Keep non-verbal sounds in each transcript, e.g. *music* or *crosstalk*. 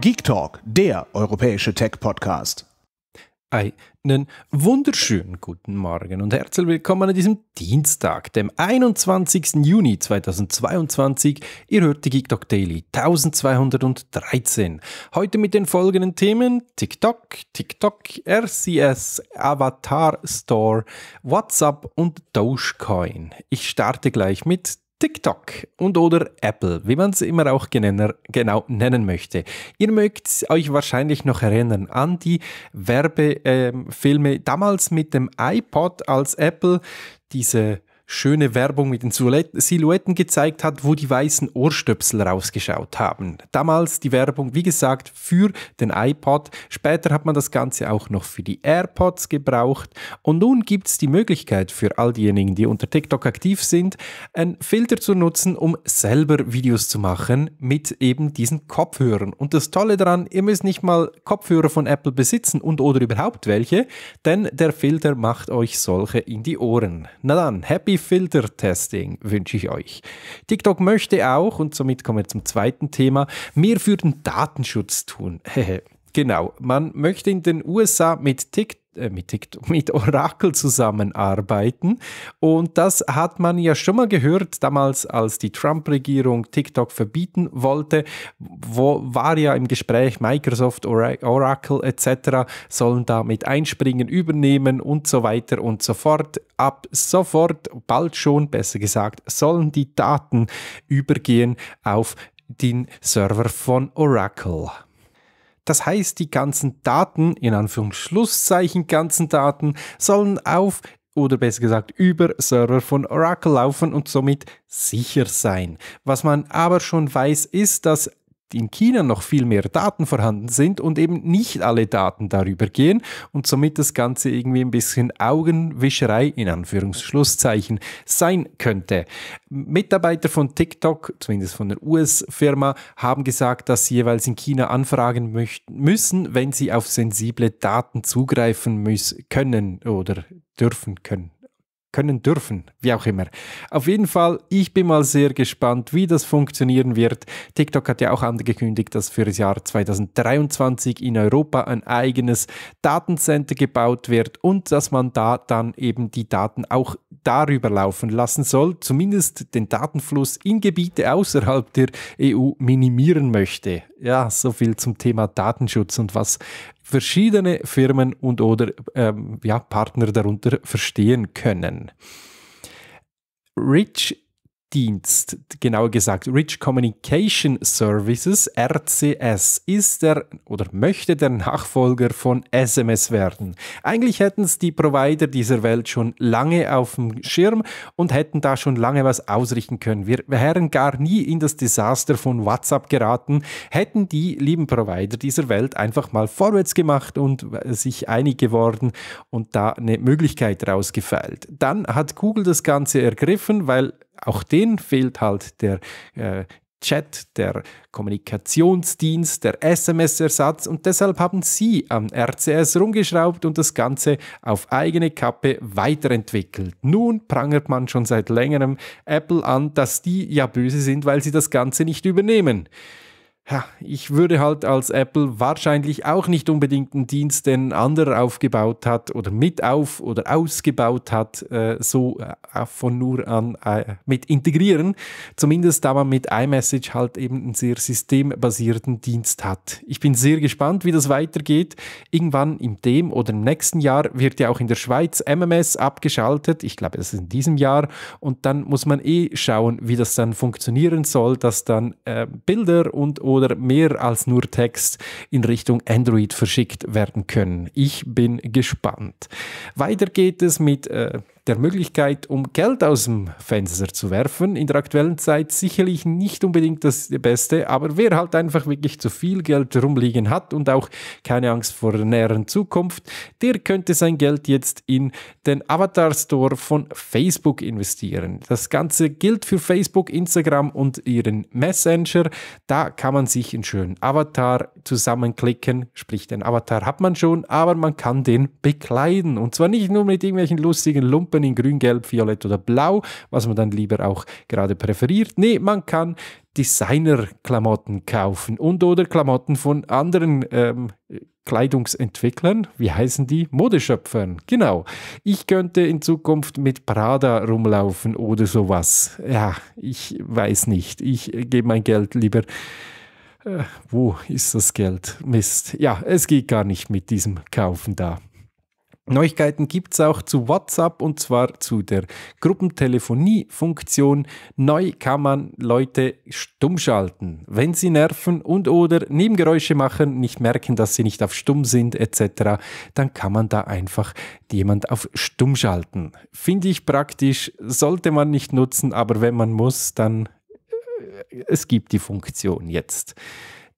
Geek Talk, der europäische Tech-Podcast. Einen wunderschönen guten Morgen und herzlich willkommen an diesem Dienstag, dem 21. Juni 2022. Ihr hört die Geek Talk Daily 1213. Heute mit den folgenden Themen: TikTok, TikTok, RCS, Avatar Store, WhatsApp und Dogecoin. Ich starte gleich mit TikTok und oder Apple, wie man es immer auch genau nennen möchte. Ihr mögt euch wahrscheinlich noch erinnern an die Werbefilme ähm, damals mit dem iPod, als Apple diese schöne Werbung mit den Silhouetten gezeigt hat, wo die weißen Ohrstöpsel rausgeschaut haben. Damals die Werbung, wie gesagt, für den iPod. Später hat man das Ganze auch noch für die AirPods gebraucht. Und nun gibt es die Möglichkeit für all diejenigen, die unter TikTok aktiv sind, einen Filter zu nutzen, um selber Videos zu machen mit eben diesen Kopfhörern. Und das Tolle daran, ihr müsst nicht mal Kopfhörer von Apple besitzen und oder überhaupt welche, denn der Filter macht euch solche in die Ohren. Na dann, happy Happy Filter Testing wünsche ich euch. TikTok möchte auch, und somit kommen wir zum zweiten Thema, mehr für den Datenschutz tun. *laughs* genau, man möchte in den USA mit TikTok äh, mit, *laughs* mit Oracle zusammenarbeiten. Und das hat man ja schon mal gehört, damals, als die Trump-Regierung TikTok verbieten wollte, wo war ja im Gespräch Microsoft, Oracle etc. sollen da mit einspringen, übernehmen und so weiter und so fort. Ab sofort, bald schon besser gesagt, sollen die Daten übergehen auf den Server von Oracle. Das heißt, die ganzen Daten, in Anführungsschlusszeichen ganzen Daten, sollen auf oder besser gesagt über Server von Oracle laufen und somit sicher sein. Was man aber schon weiß, ist, dass in China noch viel mehr Daten vorhanden sind und eben nicht alle Daten darüber gehen und somit das Ganze irgendwie ein bisschen Augenwischerei in Anführungsschlusszeichen sein könnte. Mitarbeiter von TikTok, zumindest von der US-Firma, haben gesagt, dass sie jeweils in China anfragen müssen, wenn sie auf sensible Daten zugreifen müssen, können oder dürfen können können dürfen, wie auch immer. Auf jeden Fall, ich bin mal sehr gespannt, wie das funktionieren wird. TikTok hat ja auch angekündigt, dass für das Jahr 2023 in Europa ein eigenes Datencenter gebaut wird und dass man da dann eben die Daten auch darüber laufen lassen soll, zumindest den Datenfluss in Gebiete außerhalb der EU minimieren möchte ja, so viel zum Thema Datenschutz und was verschiedene Firmen und oder ähm, ja, Partner darunter verstehen können. Rich Dienst, genauer gesagt Rich Communication Services, RCS, ist der oder möchte der Nachfolger von SMS werden. Eigentlich hätten es die Provider dieser Welt schon lange auf dem Schirm und hätten da schon lange was ausrichten können. Wir wären gar nie in das Desaster von WhatsApp geraten, hätten die lieben Provider dieser Welt einfach mal vorwärts gemacht und äh, sich einig geworden und da eine Möglichkeit rausgefeilt. Dann hat Google das Ganze ergriffen, weil auch denen fehlt halt der äh, Chat, der Kommunikationsdienst, der SMS-Ersatz und deshalb haben sie am RCS rumgeschraubt und das Ganze auf eigene Kappe weiterentwickelt. Nun prangert man schon seit längerem Apple an, dass die ja böse sind, weil sie das Ganze nicht übernehmen ja, ich würde halt als Apple wahrscheinlich auch nicht unbedingt einen Dienst, den ein anderer aufgebaut hat oder mit auf oder ausgebaut hat, äh, so äh, von nur an äh, mit integrieren. Zumindest da man mit iMessage halt eben einen sehr systembasierten Dienst hat. Ich bin sehr gespannt, wie das weitergeht. Irgendwann im dem oder im nächsten Jahr wird ja auch in der Schweiz MMS abgeschaltet. Ich glaube, das ist in diesem Jahr. Und dann muss man eh schauen, wie das dann funktionieren soll, dass dann äh, Bilder und oder mehr als nur Text in Richtung Android verschickt werden können. Ich bin gespannt. Weiter geht es mit äh, der Möglichkeit, um Geld aus dem Fenster zu werfen, in der aktuellen Zeit sicherlich nicht unbedingt das Beste, aber wer halt einfach wirklich zu viel Geld rumliegen hat und auch keine Angst vor der näheren Zukunft, der könnte sein Geld jetzt in den Avatar Store von Facebook investieren. Das Ganze gilt für Facebook, Instagram und ihren Messenger. Da kann man sich einen schönen Avatar zusammenklicken. Sprich, den Avatar hat man schon, aber man kann den bekleiden. Und zwar nicht nur mit irgendwelchen lustigen Lumpen in grün, gelb, violett oder blau, was man dann lieber auch gerade präferiert. Nee, man kann Designer-Klamotten kaufen und oder Klamotten von anderen ähm, Kleidungsentwicklern, wie heißen die? Modeschöpfern, genau. Ich könnte in Zukunft mit Prada rumlaufen oder sowas. Ja, ich weiß nicht. Ich gebe mein Geld lieber äh, wo ist das Geld? Mist. Ja, es geht gar nicht mit diesem Kaufen da. Neuigkeiten gibt es auch zu WhatsApp und zwar zu der Gruppentelefonie-Funktion. Neu kann man Leute stumm schalten, wenn sie nerven und oder Nebengeräusche machen, nicht merken, dass sie nicht auf stumm sind etc. Dann kann man da einfach jemand auf stumm schalten. Finde ich praktisch, sollte man nicht nutzen, aber wenn man muss, dann es gibt die Funktion jetzt.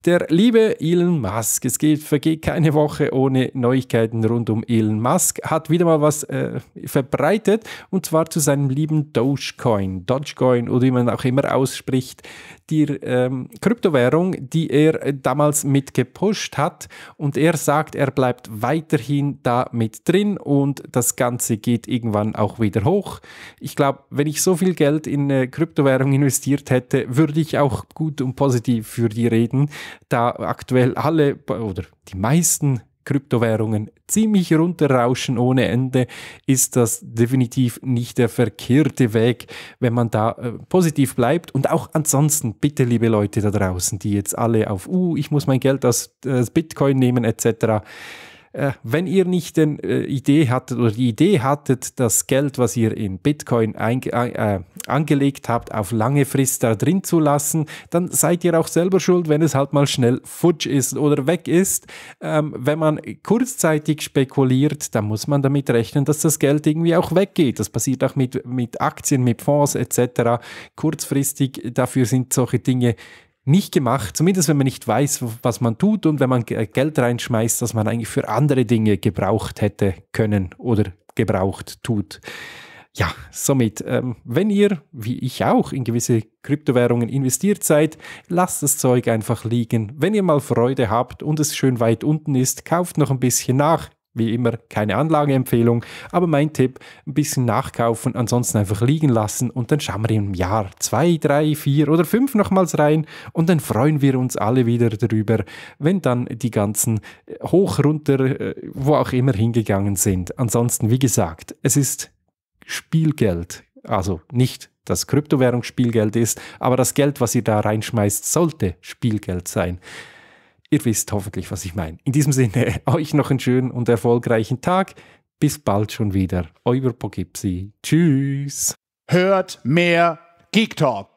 Der liebe Elon Musk, es geht, vergeht keine Woche ohne Neuigkeiten rund um Elon Musk, hat wieder mal was äh, verbreitet und zwar zu seinem lieben Dogecoin, Dogecoin oder wie man auch immer ausspricht, die ähm, Kryptowährung, die er damals mit gepusht hat und er sagt, er bleibt weiterhin da mit drin und das Ganze geht irgendwann auch wieder hoch. Ich glaube, wenn ich so viel Geld in eine äh, Kryptowährung investiert hätte, würde ich auch gut und positiv für die reden da aktuell alle oder die meisten Kryptowährungen ziemlich runterrauschen ohne Ende, ist das definitiv nicht der verkehrte Weg, wenn man da äh, positiv bleibt. Und auch ansonsten, bitte liebe Leute da draußen, die jetzt alle auf, uh, ich muss mein Geld aus äh, Bitcoin nehmen etc. Äh, wenn ihr nicht den, äh, Idee hattet oder die Idee hattet, das Geld, was ihr in Bitcoin einge äh, angelegt habt, auf lange Frist da drin zu lassen, dann seid ihr auch selber schuld, wenn es halt mal schnell futsch ist oder weg ist. Ähm, wenn man kurzzeitig spekuliert, dann muss man damit rechnen, dass das Geld irgendwie auch weggeht. Das passiert auch mit, mit Aktien, mit Fonds etc. Kurzfristig, dafür sind solche Dinge nicht gemacht, zumindest wenn man nicht weiß, was man tut und wenn man Geld reinschmeißt, das man eigentlich für andere Dinge gebraucht hätte können oder gebraucht tut. Ja, somit, ähm, wenn ihr, wie ich auch, in gewisse Kryptowährungen investiert seid, lasst das Zeug einfach liegen. Wenn ihr mal Freude habt und es schön weit unten ist, kauft noch ein bisschen nach. Wie immer keine Anlageempfehlung, aber mein Tipp, ein bisschen nachkaufen, ansonsten einfach liegen lassen und dann schauen wir im Jahr zwei, drei, vier oder fünf nochmals rein und dann freuen wir uns alle wieder darüber, wenn dann die ganzen äh, hoch, runter, äh, wo auch immer hingegangen sind. Ansonsten, wie gesagt, es ist Spielgeld, also nicht das Kryptowährung Spielgeld ist, aber das Geld, was ihr da reinschmeißt, sollte Spielgeld sein. Ihr wisst hoffentlich, was ich meine. In diesem Sinne, *laughs* euch noch einen schönen und erfolgreichen Tag. Bis bald schon wieder. Euer Pogipsi. Tschüss. Hört mehr Geek Talk.